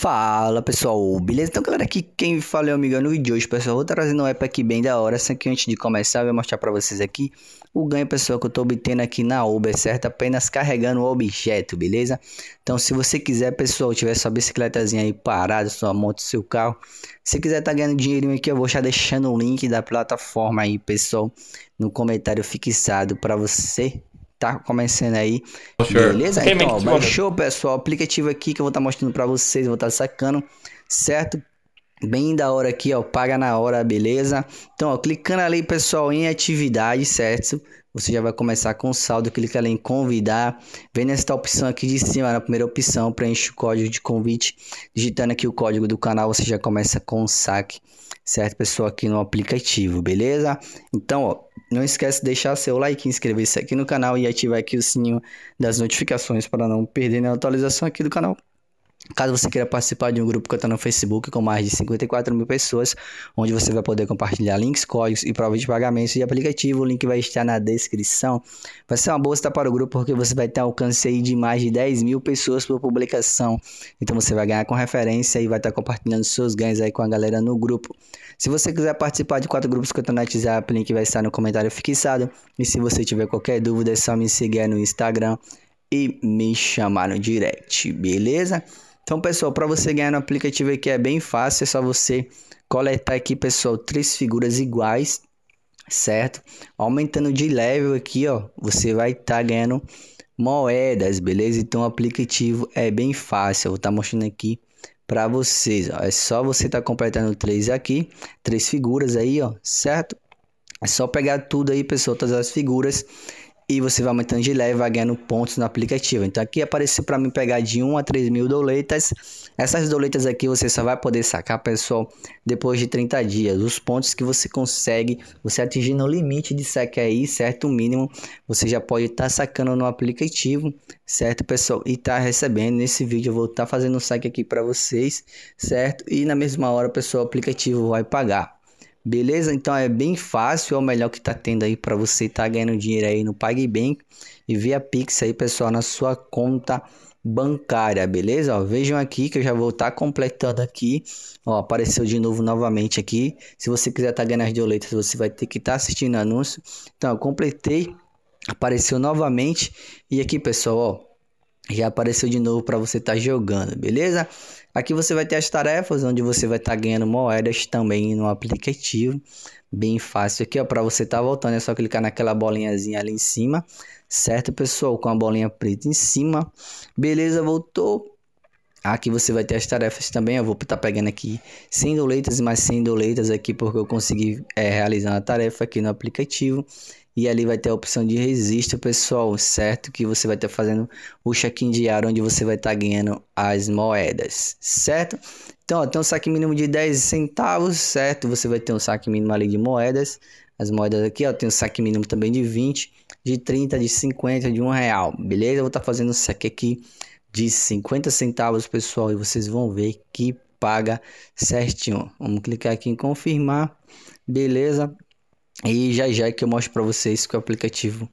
Fala pessoal, beleza? Então galera, aqui quem fala é o Miguel no vídeo de hoje, pessoal. Vou trazendo um app aqui bem da hora, só que antes de começar eu vou mostrar para vocês aqui o ganho pessoal que eu estou obtendo aqui na Uber, certo? Apenas carregando o objeto, beleza? Então se você quiser, pessoal, tiver sua bicicletazinha aí parada, sua moto, seu carro, se quiser tá ganhando dinheirinho aqui, eu vou estar deixando o link da plataforma aí, pessoal, no comentário fixado para você tá começando aí. Beleza? Então, show baixou, pessoal, o aplicativo aqui que eu vou estar tá mostrando para vocês, vou estar tá sacando, certo? Bem da hora aqui, ó, paga na hora, beleza? Então, ó, clicando ali, pessoal, em atividade, certo? Você já vai começar com o saldo, clica ali em convidar. Vem nesta opção aqui de cima, na primeira opção, preenche o código de convite. Digitando aqui o código do canal, você já começa com o saque, certo, pessoal, aqui no aplicativo, beleza? Então, ó, não esquece de deixar seu like, inscrever-se aqui no canal e ativar aqui o sininho das notificações para não perder nenhuma atualização aqui do canal. Caso você queira participar de um grupo que está no Facebook com mais de 54 mil pessoas, onde você vai poder compartilhar links, códigos e provas de pagamentos de aplicativo, o link vai estar na descrição. Vai ser uma boa estar para o grupo porque você vai ter alcance aí de mais de 10 mil pessoas por publicação. Então você vai ganhar com referência e vai estar compartilhando seus ganhos aí com a galera no grupo. Se você quiser participar de quatro grupos que eu estou no WhatsApp, o link vai estar no comentário fixado. E se você tiver qualquer dúvida, é só me seguir no Instagram e me chamar no direct, beleza? Então, pessoal, para você ganhar no aplicativo aqui é bem fácil, é só você coletar aqui, pessoal, três figuras iguais, certo? Aumentando de level aqui, ó, você vai estar tá ganhando moedas, beleza? Então, o aplicativo é bem fácil, eu vou estar tá mostrando aqui para vocês, ó. É só você estar tá completando três aqui, três figuras aí, ó, certo? É só pegar tudo aí, pessoal, todas as figuras e você vai aumentando de leve, vai ganhando pontos no aplicativo. Então aqui apareceu para mim pegar de 1 a 3 mil doletas. Essas doletas aqui você só vai poder sacar, pessoal, depois de 30 dias. Os pontos que você consegue, você atingindo o limite de saque aí, certo? O mínimo, você já pode estar tá sacando no aplicativo, certo, pessoal? E tá recebendo. Nesse vídeo eu vou estar tá fazendo um saque aqui para vocês, certo? E na mesma hora, pessoal, o aplicativo vai pagar. Beleza? Então é bem fácil, é o melhor que tá tendo aí para você estar tá ganhando dinheiro aí no PagBank e via Pix aí, pessoal, na sua conta bancária, beleza? Ó, vejam aqui que eu já vou estar tá completando aqui. Ó, apareceu de novo novamente aqui. Se você quiser estar tá ganhando as doletas, você vai ter que estar tá assistindo anúncio. Então, eu completei, apareceu novamente e aqui, pessoal, ó, já apareceu de novo para você estar tá jogando, beleza? Aqui você vai ter as tarefas onde você vai estar tá ganhando moedas também no aplicativo, bem fácil aqui, ó, para você estar tá voltando é só clicar naquela bolinhazinha ali em cima, certo, pessoal? Com a bolinha preta em cima. Beleza, voltou. Aqui você vai ter as tarefas também. Eu vou estar tá pegando aqui 100 doletas e mais 100 doletas aqui porque eu consegui é, realizar a tarefa aqui no aplicativo. E ali vai ter a opção de registro, pessoal, certo? Que você vai estar tá fazendo o check-in diário onde você vai estar tá ganhando as moedas, certo? Então, ó, tem um saque mínimo de 10 centavos, certo? Você vai ter um saque mínimo ali de moedas. As moedas aqui, ó, tem um saque mínimo também de 20, de 30, de 50, de 1 real, beleza? Eu vou estar tá fazendo o saque aqui de 50 centavos, pessoal, e vocês vão ver que paga certinho. Vamos clicar aqui em confirmar. Beleza? E já já que eu mostro para vocês que o aplicativo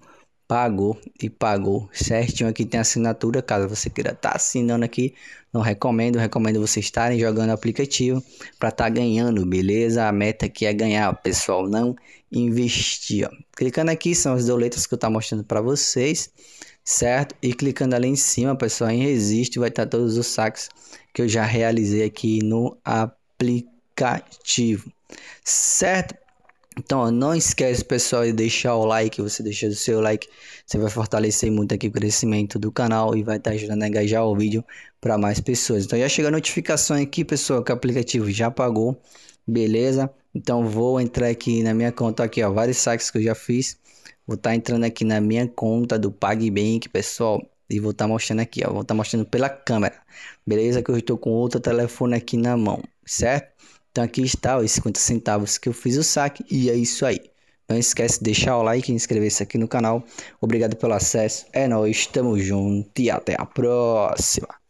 pagou e pagou certinho. Aqui tem assinatura, caso você queira estar tá assinando aqui, não recomendo, recomendo vocês estarem jogando aplicativo para estar tá ganhando, beleza? A meta aqui é ganhar, pessoal, não investir. Ó. Clicando aqui são as doletas que eu estou mostrando para vocês certo? E clicando ali em cima, pessoal, em Resiste, vai estar todos os saques que eu já realizei aqui no aplicativo, certo? Então, ó, não esquece, pessoal, de deixar o like. Você deixa o seu like, você vai fortalecer muito aqui o crescimento do canal e vai estar ajudando a engajar o vídeo para mais pessoas. Então, já chega a notificação aqui, pessoal, que o aplicativo já pagou, beleza? Então, vou entrar aqui na minha conta aqui, ó, vários saques que eu já fiz Vou estar tá entrando aqui na minha conta do PagBank, pessoal. E vou estar tá mostrando aqui, ó. Vou estar tá mostrando pela câmera. Beleza? Que eu estou com outro telefone aqui na mão, certo? Então aqui está os 50 centavos que eu fiz o saque. E é isso aí. Não esquece de deixar o like e inscrever-se aqui no canal. Obrigado pelo acesso. É nóis, tamo junto e até a próxima.